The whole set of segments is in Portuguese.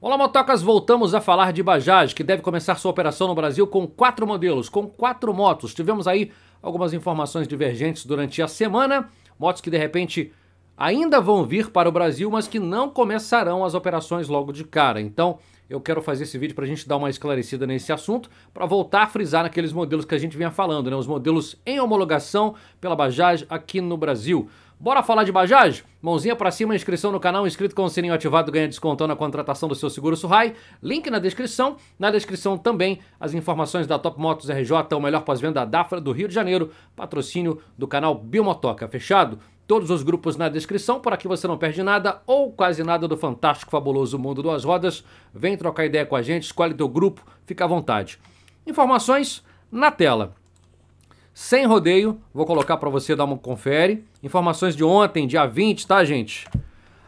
Olá, motocas! Voltamos a falar de Bajaj, que deve começar sua operação no Brasil com quatro modelos, com quatro motos. Tivemos aí algumas informações divergentes durante a semana, motos que de repente ainda vão vir para o Brasil, mas que não começarão as operações logo de cara. Então, eu quero fazer esse vídeo para a gente dar uma esclarecida nesse assunto, para voltar a frisar naqueles modelos que a gente vinha falando, né? os modelos em homologação pela Bajaj aqui no Brasil. Bora falar de Bajaj? Mãozinha para cima, inscrição no canal, inscrito com o sininho ativado ganha descontão na contratação do seu seguro Surrai. Link na descrição. Na descrição também as informações da Top Motos RJ, o melhor pós-venda da Dafra do Rio de Janeiro, patrocínio do canal Biomotoca. Fechado? Todos os grupos na descrição, por aqui você não perde nada ou quase nada do fantástico, fabuloso mundo das rodas. Vem trocar ideia com a gente, escolhe teu grupo, fica à vontade. Informações na tela sem rodeio. Vou colocar para você dar uma confere. Informações de ontem, dia 20, tá, gente?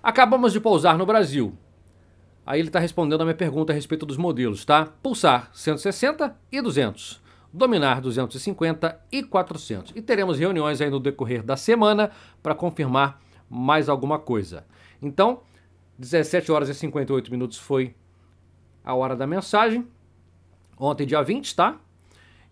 Acabamos de pousar no Brasil. Aí ele está respondendo a minha pergunta a respeito dos modelos, tá? Pulsar 160 e 200. Dominar 250 e 400. E teremos reuniões aí no decorrer da semana para confirmar mais alguma coisa. Então, 17 horas e 58 minutos foi a hora da mensagem. Ontem, dia 20, tá?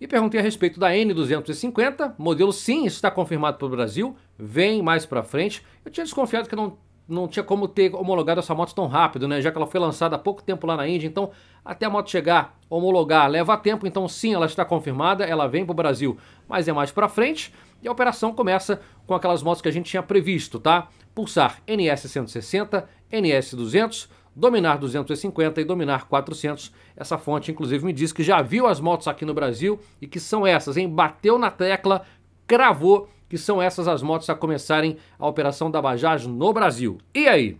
E perguntei a respeito da N250, modelo sim, está confirmado para o Brasil, vem mais para frente. Eu tinha desconfiado que não, não tinha como ter homologado essa moto tão rápido, né? Já que ela foi lançada há pouco tempo lá na Índia, então até a moto chegar, homologar, leva tempo, então sim, ela está confirmada, ela vem para o Brasil, mas é mais para frente. E a operação começa com aquelas motos que a gente tinha previsto, tá? Pulsar NS 160, NS 200, Dominar 250 e Dominar 400. Essa fonte, inclusive, me diz que já viu as motos aqui no Brasil e que são essas, hein? Bateu na tecla, cravou que são essas as motos a começarem a operação da Bajaj no Brasil. E aí?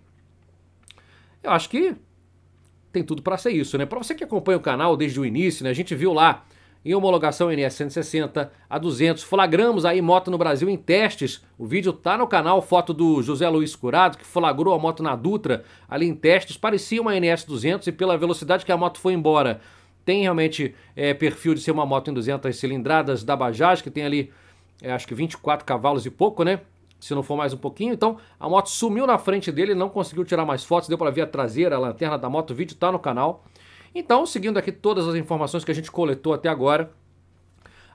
Eu acho que tem tudo para ser isso, né? Para você que acompanha o canal desde o início, né? A gente viu lá em homologação NS 160 a 200, flagramos aí moto no Brasil em testes. O vídeo tá no canal, foto do José Luiz Curado, que flagrou a moto na Dutra ali em testes. Parecia uma NS 200 e pela velocidade que a moto foi embora, tem realmente é, perfil de ser uma moto em 200 cilindradas da Bajaj, que tem ali é, acho que 24 cavalos e pouco, né? se não for mais um pouquinho. Então, a moto sumiu na frente dele, não conseguiu tirar mais fotos, deu para ver a traseira, a lanterna da moto, o vídeo está no canal. Então, seguindo aqui todas as informações que a gente coletou até agora,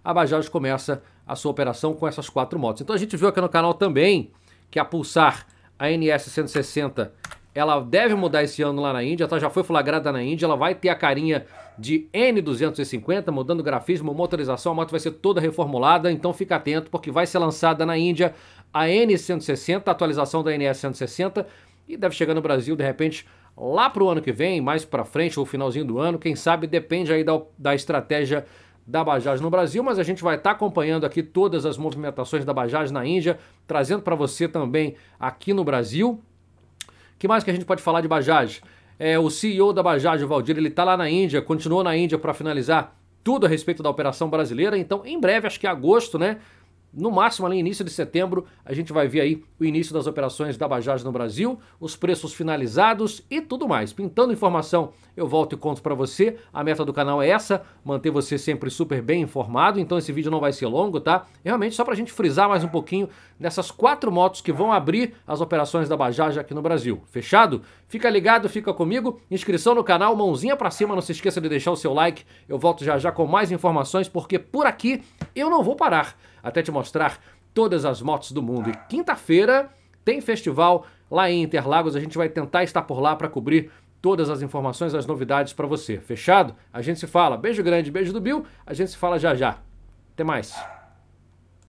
a Bajaj começa a sua operação com essas quatro motos. Então a gente viu aqui no canal também que a Pulsar, a NS 160, ela deve mudar esse ano lá na Índia, tá? já foi flagrada na Índia, ela vai ter a carinha de N250, mudando grafismo, motorização, a moto vai ser toda reformulada, então fica atento porque vai ser lançada na Índia a N160, a atualização da NS 160, e deve chegar no Brasil, de repente, lá para o ano que vem, mais para frente, ou finalzinho do ano, quem sabe depende aí da, da estratégia da Bajaj no Brasil, mas a gente vai estar tá acompanhando aqui todas as movimentações da Bajaj na Índia, trazendo para você também aqui no Brasil. que mais que a gente pode falar de Bajaj? É, o CEO da Bajaj, o Valdir, ele está lá na Índia, continuou na Índia para finalizar tudo a respeito da operação brasileira, então em breve, acho que em é agosto, né? No máximo, ali início de setembro, a gente vai ver aí o início das operações da Bajaj no Brasil, os preços finalizados e tudo mais. Pintando informação, eu volto e conto para você. A meta do canal é essa, manter você sempre super bem informado. Então esse vídeo não vai ser longo, tá? É realmente só para a gente frisar mais um pouquinho dessas quatro motos que vão abrir as operações da Bajaj aqui no Brasil. Fechado? Fica ligado, fica comigo. Inscrição no canal, mãozinha para cima, não se esqueça de deixar o seu like. Eu volto já já com mais informações porque por aqui eu não vou parar até te mostrar todas as motos do mundo. E quinta-feira tem festival lá em Interlagos, a gente vai tentar estar por lá para cobrir todas as informações, as novidades para você. Fechado? A gente se fala. Beijo grande, beijo do Bill. A gente se fala já já. Até mais.